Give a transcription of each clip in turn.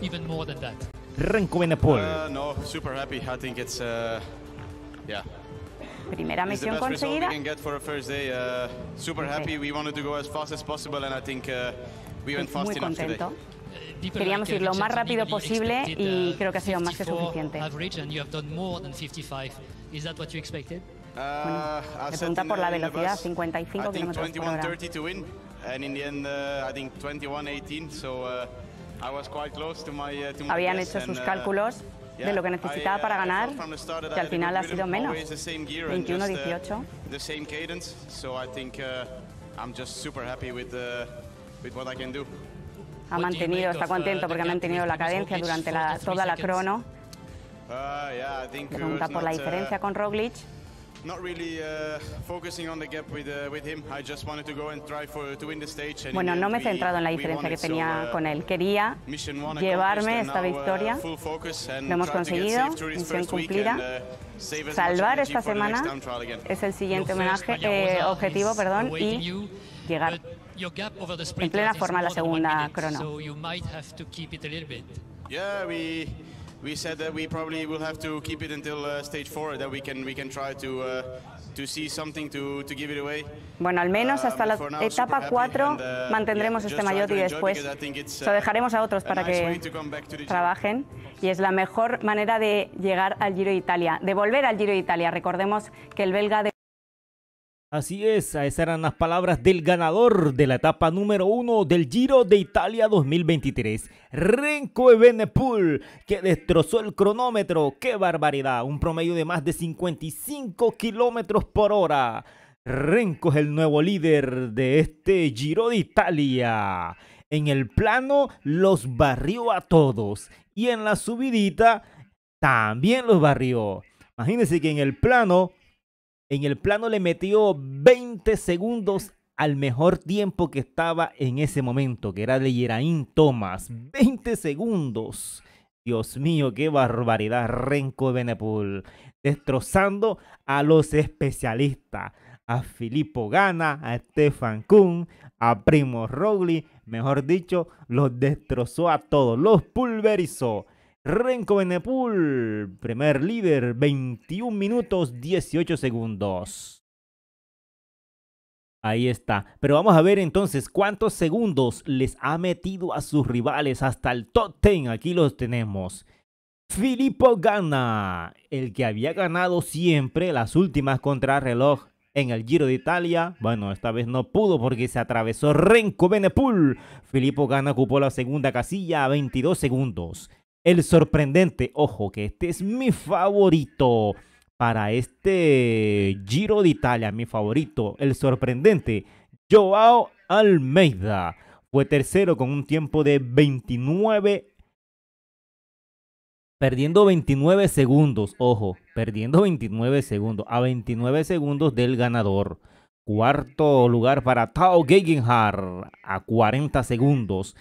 even more than that. Renko Benepol. Uh, no, super happy. I think it's uh, yeah. Primera misión conseguida. result we get for a first day. Uh, super happy. We wanted to go as fast as possible, and I think uh, we went fast Muy enough contento. today. Queríamos ir lo más rápido posible y creo que ha sido más que suficiente. Uh, bueno, se pregunta por la velocidad, 55 kilómetros por hora. 21.30 para ganar y en el final creo que 21.18, so. Uh, Habían hecho sus uh, cálculos de lo que necesitaba uh, para ganar, que al final ha sido menos. 21-18. Ha mantenido, está contento porque ha mantenido la cadencia durante toda la crono. Pregunta por la diferencia con Roglic. Bueno, no me he centrado en la diferencia que tenía uh, con él. Quería llevarme esta uh, victoria. Lo hemos conseguido, misión cumplida. Uh, Salvar esta semana es el siguiente homenaje, eh, objetivo, perdón, y llegar en plena forma a la segunda crono. Bueno, al menos hasta uh, la etapa 4 uh, mantendremos este maillot y después lo uh, dejaremos a otros para que trabajen y es la mejor manera de llegar al Giro de Italia, de volver al Giro de Italia. Recordemos que el belga de Así es, esas eran las palabras del ganador de la etapa número uno del Giro de Italia 2023, Renko Evenepoel, que destrozó el cronómetro. ¡Qué barbaridad! Un promedio de más de 55 kilómetros por hora. Renko es el nuevo líder de este Giro de Italia. En el plano los barrió a todos y en la subidita también los barrió. Imagínense que en el plano en el plano le metió 20 segundos al mejor tiempo que estaba en ese momento, que era de Geraint Thomas. 20 segundos. Dios mío, qué barbaridad, Renko Benepul. Destrozando a los especialistas. A Filippo Gana, a Stefan Kuhn, a Primo Rogli. Mejor dicho, los destrozó a todos, los pulverizó. Renko Benepul, primer líder, 21 minutos 18 segundos. Ahí está. Pero vamos a ver entonces cuántos segundos les ha metido a sus rivales hasta el top 10. Aquí los tenemos. Filippo Ganna, el que había ganado siempre las últimas contrarreloj en el Giro de Italia. Bueno, esta vez no pudo porque se atravesó Renko Benepul. Filippo Ganna ocupó la segunda casilla a 22 segundos el sorprendente. Ojo, que este es mi favorito para este Giro de Italia, mi favorito, el sorprendente, Joao Almeida. Fue tercero con un tiempo de 29. Perdiendo 29 segundos, ojo, perdiendo 29 segundos, a 29 segundos del ganador. Cuarto lugar para Tao Geigenhardt, a 40 segundos.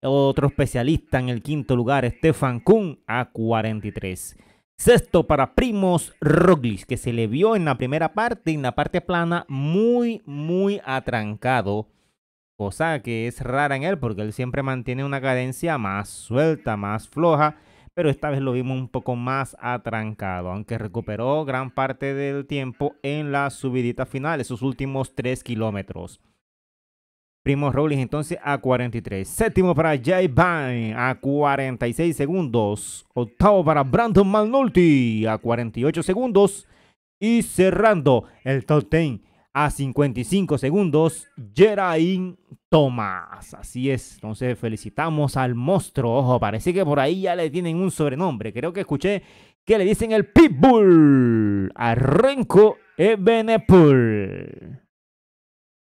Otro especialista en el quinto lugar, Stefan Kuhn, a 43. Sexto para Primos Roglic, que se le vio en la primera parte, en la parte plana, muy, muy atrancado. Cosa que es rara en él porque él siempre mantiene una cadencia más suelta, más floja, pero esta vez lo vimos un poco más atrancado, aunque recuperó gran parte del tiempo en la subidita final, esos últimos 3 kilómetros. Primo Robles entonces a 43. Séptimo para Jay Bain a 46 segundos. Octavo para Brandon Malnulti a 48 segundos. Y cerrando el top 10 a 55 segundos, Geraint Thomas. Así es, entonces felicitamos al monstruo. Ojo, parece que por ahí ya le tienen un sobrenombre. Creo que escuché que le dicen el Pitbull a Renko Ebenepool.